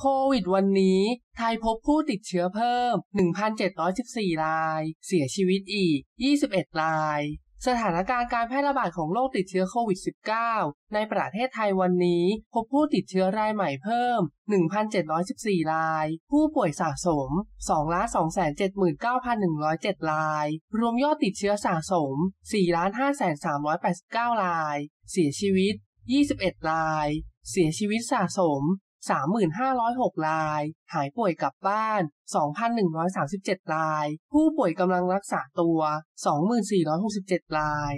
โควิด วันนี้ไทยพบผู้ติดเชื้อเพิ่ม 1,714 ราย เสียชีวิตอีก 21 รายสถานการณ์การแพร่ระบาดของโรคติดเชื้อโควิด -19 ในประเทศไทยวันนี้พบผู้ติดเชื้อรายใหม่เพิ่ม 1,714 ราย ผู้ป่วยสะสม 2,279,107 ราย รวมยอดติดเชื้อสะสม 4 5 3 3 8 9ราย เสียชีวิต 21 ราย เสียชีวิตสะสม3,506ราย หายป่วยกลับบ้าน 2,137ราย ผู้ป่วยกำลังรักษาตัว 2,467ราย